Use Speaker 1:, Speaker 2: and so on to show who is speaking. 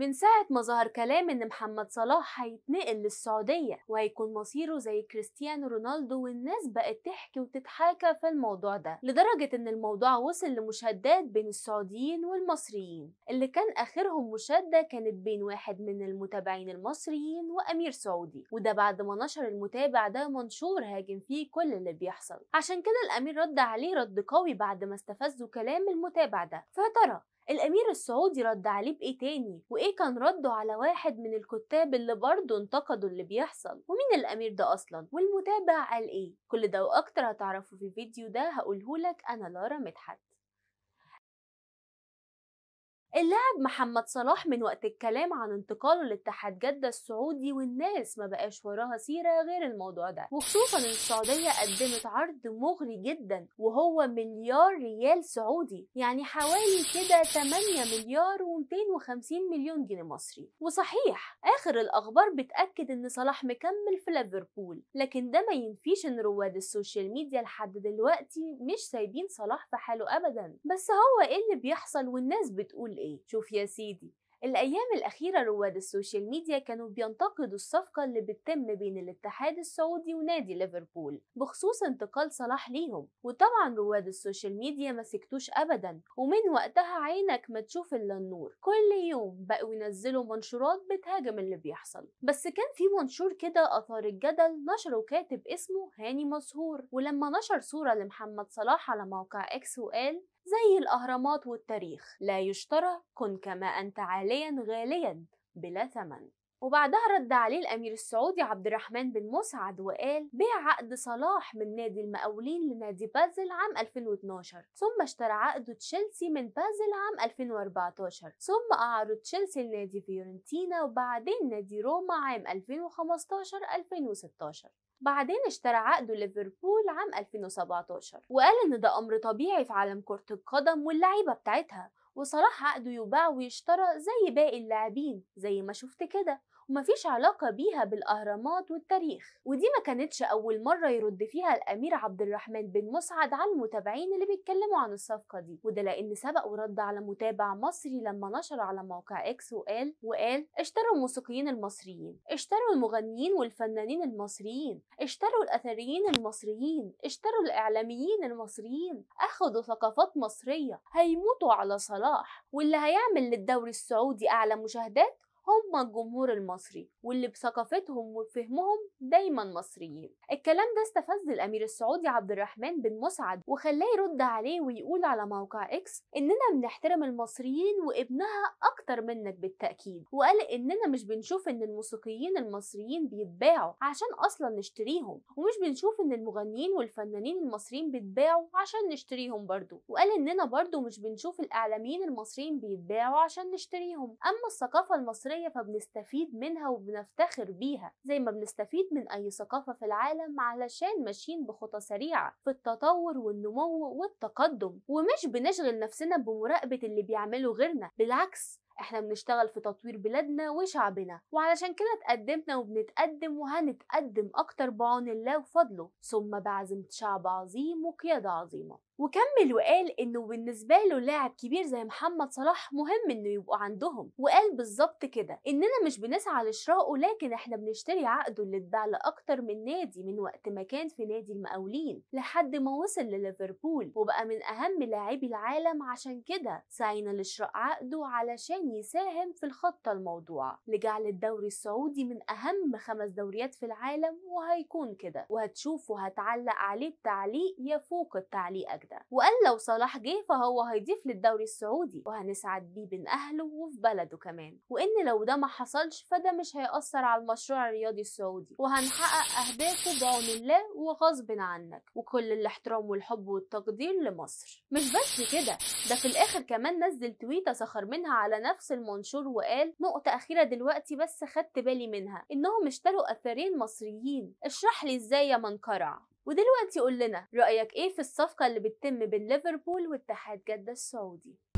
Speaker 1: من ساعة ما ظهر كلام إن محمد صلاح هيتنقل للسعودية وهيكون مصيره زي كريستيانو رونالدو والناس بقت تحكي وتتحاكى في الموضوع ده لدرجة إن الموضوع وصل لمشادات بين السعوديين والمصريين اللي كان آخرهم مشادة كانت بين واحد من المتابعين المصريين وأمير سعودي وده بعد ما نشر المتابع ده منشور هاجم فيه كل اللي بيحصل عشان كده الأمير رد عليه رد قوي بعد ما استفزوا كلام المتابع ده فترى الأمير السعودي رد عليه بإيه تاني وإيه كان رده على واحد من الكتاب اللي برضه انتقدوا اللي بيحصل ومين الأمير ده أصلا والمتابع قال إيه كل ده وأكتر هتعرفوا في الفيديو ده هقولهولك أنا لارا مدحت اللاعب محمد صلاح من وقت الكلام عن انتقاله لاتحاد جدة السعودي والناس ما بقاش وراها سيرة غير الموضوع ده وخصوصا ان السعودية قدمت عرض مغري جدا وهو مليار ريال سعودي يعني حوالي كده 8 مليار و250 مليون جنيه مصري وصحيح اخر الاخبار بتأكد ان صلاح مكمل في ليفربول لكن ده ما ينفيش ان رواد السوشيال ميديا لحد دلوقتي مش سايبين صلاح في حاله ابدا بس هو ايه اللي بيحصل والناس بتقول ايه شوف يا سيدي الأيام الأخيرة رواد السوشيال ميديا كانوا بينتقدوا الصفقة اللي بتتم بين الاتحاد السعودي ونادي ليفربول بخصوص انتقال صلاح ليهم وطبعا رواد السوشيال ميديا ما سكتوش أبدا ومن وقتها عينك ما تشوف إلا النور كل يوم بقوا ينزلوا منشورات بتهاجم اللي بيحصل بس كان في منشور كده أثار الجدل نشره كاتب اسمه هاني مسهور ولما نشر صورة لمحمد صلاح على موقع إكس وقال زي الأهرامات والتاريخ لا يشترى كن كما أنت عاليا غاليا بلا ثمن وبعدها رد عليه الأمير السعودي عبد الرحمن بن مسعد وقال بيع عقد صلاح من نادي المقاولين لنادي بازل عام 2012 ثم اشترى عقد تشيلسي من بازل عام 2014 ثم أعرض تشيلسي لنادي فيورنتينا وبعدين نادي روما عام 2015-2016 بعدين اشترى عقده ليفربول عام 2017 وقال إن ده أمر طبيعي في عالم كرة القدم واللعيبة بتاعتها وصلاح عقده يباع ويشترى زي باقي اللاعبين زي ما شفت كده ومفيش علاقة بيها بالأهرامات والتاريخ ودي ما كانتش أول مرة يرد فيها الأمير عبد الرحمن بن مسعد على المتابعين اللي بيتكلموا عن الصفقة دي وده لأن سبق ورد على متابع مصري لما نشر على موقع إكس وقال وقال اشتروا الموسيقيين المصريين اشتروا المغنيين والفنانين المصريين اشتروا الأثريين المصريين اشتروا الإعلاميين المصريين أخدوا ثقافات مصرية هيموتوا على صلاح صلاح واللي هيعمل للدوري السعودي أعلى مشاهدات هم الجمهور المصري واللي بثقافتهم وفهمهم دايما مصريين الكلام ده استفز الامير السعودي عبد الرحمن بن مسعد وخلاه يرد عليه ويقول على موقع اكس اننا بنحترم المصريين وابنها اكتر منك بالتاكيد وقال اننا مش بنشوف ان الموسيقيين المصريين بيتباعوا عشان اصلا نشتريهم ومش بنشوف ان المغنيين والفنانين المصريين بيتباعوا عشان نشتريهم برضو وقال اننا برضو مش بنشوف الاعلاميين المصريين بيتباعوا عشان نشتريهم اما الثقافه المصريه المصرية فبنستفيد منها وبنفتخر بيها زي ما بنستفيد من أي ثقافة في العالم علشان ماشيين بخطى سريعة في التطور والنمو والتقدم ومش بنشغل نفسنا بمراقبة اللي بيعمله غيرنا بالعكس احنا بنشتغل في تطوير بلادنا وشعبنا وعلشان كده اتقدمنا وبنتقدم وهنتقدم اكتر بعون الله وفضله ثم بعزمة شعب عظيم وقيادة عظيمة وكمل وقال انه بالنسبة له لاعب كبير زي محمد صلاح مهم انه يبقوا عندهم وقال بالظبط كده اننا مش بنسعى لشرائه لكن احنا بنشتري عقده اللي اتباع لاكتر من نادي من وقت ما كان في نادي المقاولين لحد ما وصل لليفربول وبقى من اهم لاعبي العالم عشان كده سعينا لشراء عقده علشان كمان يساهم في الخطة الموضوعة لجعل الدوري السعودي من أهم خمس دوريات في العالم وهيكون كده وهتشوف هتعلق عليه تعليق يفوق التعليقك ده وقال لو صلاح جه فهو هيضيف للدوري السعودي وهنسعد بيه بين أهله وفي بلده كمان وإن لو ده ما حصلش فده مش هيأثر على المشروع الرياضي السعودي وهنحقق أهدافه بعون الله وغصب عنك وكل الاحترام والحب والتقدير لمصر مش بس كده ده في الآخر كمان نزل تويتة سخر منها على نفسه نفس المنشور وقال نقطة أخيرة دلوقتي بس خدت بالي منها إنهم اشتروا أثرين مصريين اشرح لي إزاي يا منقرع ودلوقتي قول لنا رأيك إيه في الصفقة اللي بتتم بين ليفربول واتحاد جدة السعودي